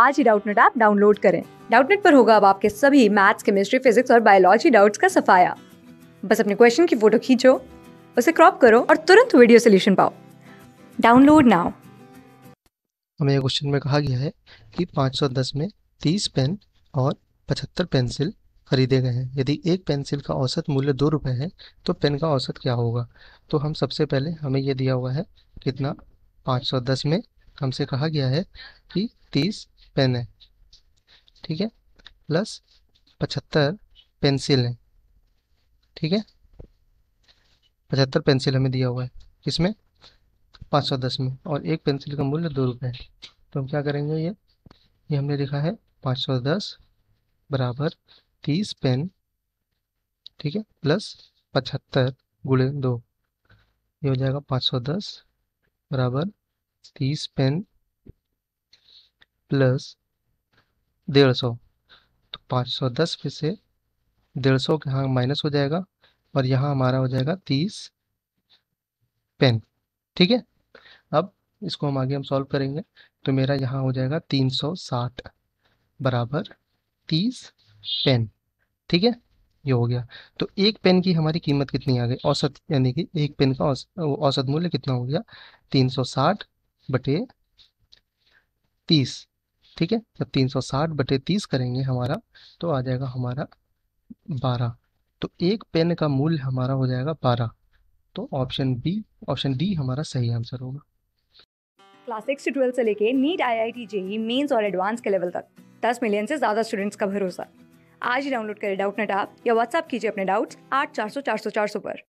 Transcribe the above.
आज ही Doubtnut app download करें डाउटनेट पर होगा अब आपके सभी मैथ्स केमिस्ट्री फिजिक्स और बायोलॉजी डाउट्स का सफाया बस अपने क्वेश्चन की फोटो खींचो उसे क्रॉप करो और तुरंत वीडियो सोल्यूशन पाओ डाउनलोड नाउ हमें यह क्वेश्चन में कहा गया है कि 510 में 30 पेन और 75 पेंसिल खरीदे गए हैं यदि एक पेंसिल का औसत मूल्य दो रुपये है तो पेन का औसत क्या होगा तो हम सबसे पहले हमें यह दिया हुआ है कितना 510 में हमसे कहा गया है कि पेन है ठीक है प्लस पचहत्तर पेंसिल है ठीक है पचहत्तर पेंसिल हमें दिया हुआ है किसमें पाँच सौ दस में और एक पेंसिल का मूल्य दो रुपये है तो हम क्या करेंगे ये ये हमने लिखा है पाँच सौ दस बराबर तीस पेन ठीक है प्लस पचहत्तर गुड़े दो ये हो जाएगा पाँच सौ दस बराबर तीस पेन प्लस डेढ़ सौ तो पाँच सौ दस में से डेढ़ सौ यहाँ माइनस हो जाएगा और यहाँ हमारा हो जाएगा तीस पेन ठीक है अब इसको हम आगे हम सॉल्व करेंगे तो मेरा यहाँ हो जाएगा तीन सौ साठ बराबर तीस पेन ठीक है ये हो गया तो एक पेन की हमारी कीमत कितनी आ गई औसत यानी कि एक पेन का औसत मूल्य कितना हो गया तीन सौ साठ बटे तीस ठीक है जब 360 बटे तीस करेंगे हमारा तो आ जाएगा हमारा 12 तो एक पेन का मूल्य हमारा हो जाएगा 12 तो ऑप्शन बी ऑप्शन डी हमारा सही आंसर होगा क्लास सिक्स से ट्वेल्थ से लेके NEET I I T JEE mains और एडवांस के लेवल तक दस मिलियन से ज़्यादा स्टूडेंट्स का भरोसा आज ही डाउनलोड करें डाउट नेट आप या व्हाट्सअप कीजिए अपने डाउट्स आठ चार सौ चार सौ चार सौ पर